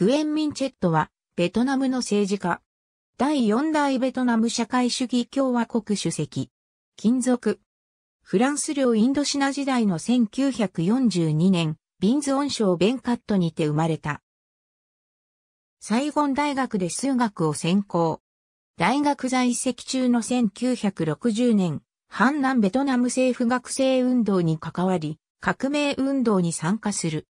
グエン・ミンチェットは、ベトナムの政治家。第四代ベトナム社会主義共和国主席。金属。フランス領インドシナ時代の1942年、ビンズオン省ベンカットにて生まれた。サイゴン大学で数学を専攻。大学在籍中の1960年、反南ベトナム政府学生運動に関わり、革命運動に参加する。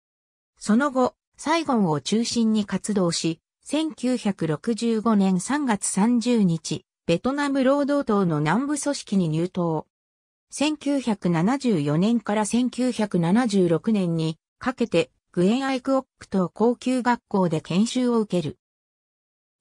その後、サイゴンを中心に活動し、1965年3月30日、ベトナム労働党の南部組織に入党。1974年から1976年にかけてグエンアイクオックと高級学校で研修を受ける。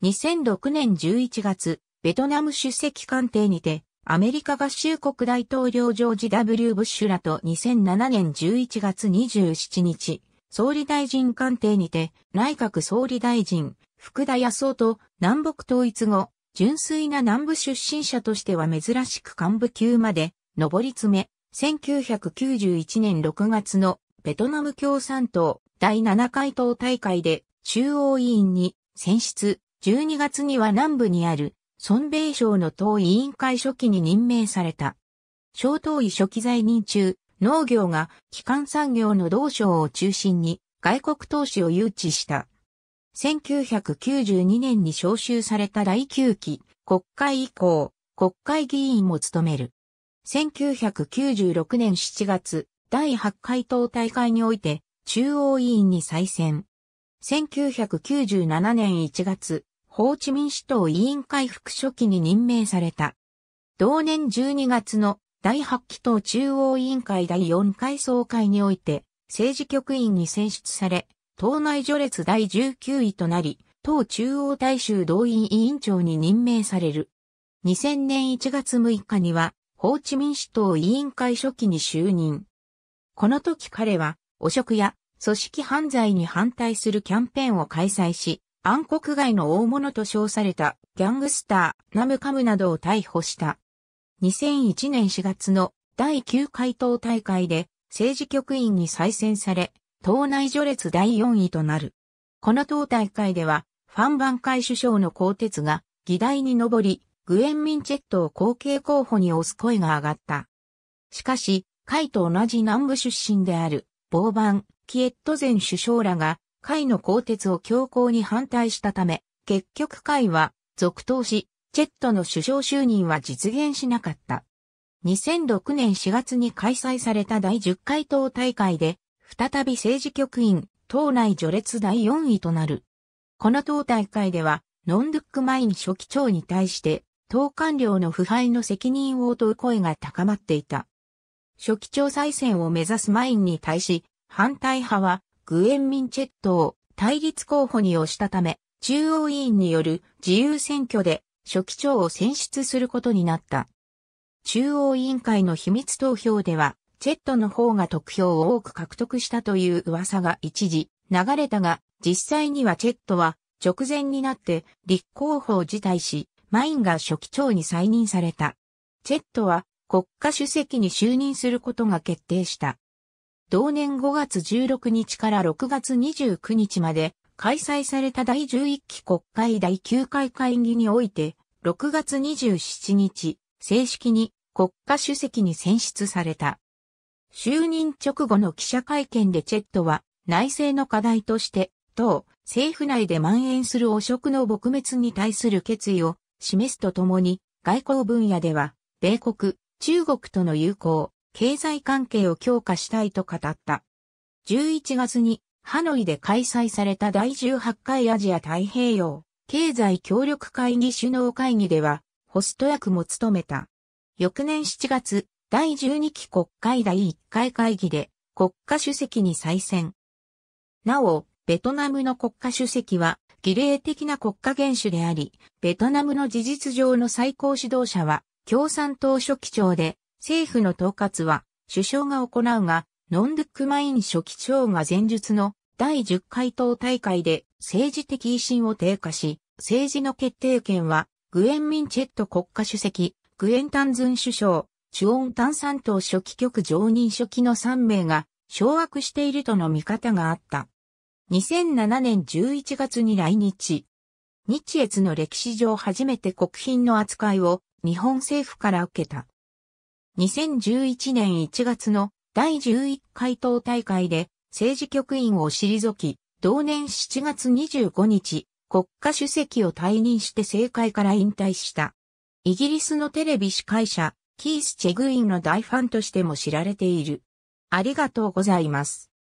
2006年11月、ベトナム出席官邸にて、アメリカ合衆国大統領ジョージ・ W・ ブッシュらと2007年11月27日、総理大臣官邸にて、内閣総理大臣、福田康夫と南北統一後、純粋な南部出身者としては珍しく幹部級まで、上り詰め、1991年6月のベトナム共産党第7回党大会で中央委員に選出、12月には南部にある孫米省の党委員会初期に任命された。小党委書記在任中、農業が基幹産業の同省を中心に外国投資を誘致した。1992年に招集された第9期国会以降、国会議員も務める。1996年7月、第8回党大会において中央委員に再選。1997年1月、法治民主党委員会副書記に任命された。同年12月の第8期党中央委員会第4回総会において、政治局員に選出され、党内序列第19位となり、党中央大衆動員委員長に任命される。2000年1月6日には、法治民主党委員会初期に就任。この時彼は、汚職や組織犯罪に反対するキャンペーンを開催し、暗黒街の大物と称されたギャングスター、ナムカムなどを逮捕した。2001年4月の第9回党大会で政治局員に再選され、党内序列第4位となる。この党大会では、ファン・バンカイ首相の公鉄が議題に上り、グエン・ミンチェットを後継候補に推す声が上がった。しかし、会と同じ南部出身である、ボーバン、キエット前首相らが、会の公鉄を強硬に反対したため、結局会は、続投し、チェットの首相就任は実現しなかった。2006年4月に開催された第10回党大会で、再び政治局員、党内序列第4位となる。この党大会では、ノンドゥックマイン書記長に対して、党官僚の腐敗の責任を問う声が高まっていた。書記長再選を目指すマインに対し、反対派は、グエンミンチェットを対立候補に推したため、中央委員による自由選挙で書記長を選出することになった。中央委員会の秘密投票では、チェットの方が得票を多く獲得したという噂が一時流れたが、実際にはチェットは直前になって立候補を辞退し、マインが書記長に再任された。チェットは国家主席に就任することが決定した。同年5月16日から6月29日まで開催された第11期国会第9回会議において、6月27日、正式に国家主席に選出された。就任直後の記者会見でチェットは、内政の課題として、党、政府内で蔓延する汚職の撲滅に対する決意を示すとともに、外交分野では、米国、中国との友好、経済関係を強化したいと語った。11月にハノイで開催された第18回アジア太平洋経済協力会議首脳会議では、ホスト役も務めた。翌年7月、第12期国会第1回会議で国家主席に再選。なお、ベトナムの国家主席は儀礼的な国家元首であり、ベトナムの事実上の最高指導者は共産党書記長で、政府の統括は首相が行うが、ノンドゥックマイン書記長が前述の第10回党大会で政治的維新を低下し、政治の決定権は、グエンミンチェット国家主席、グエンタンズン首相、チュオンタン三党書記局常任書記の3名が掌握しているとの見方があった。2007年11月に来日。日越の歴史上初めて国賓の扱いを日本政府から受けた。2011年1月の第11回党大会で政治局員を退き、同年7月25日、国家主席を退任して政界から引退した。イギリスのテレビ司会者、キース・チェグインの大ファンとしても知られている。ありがとうございます。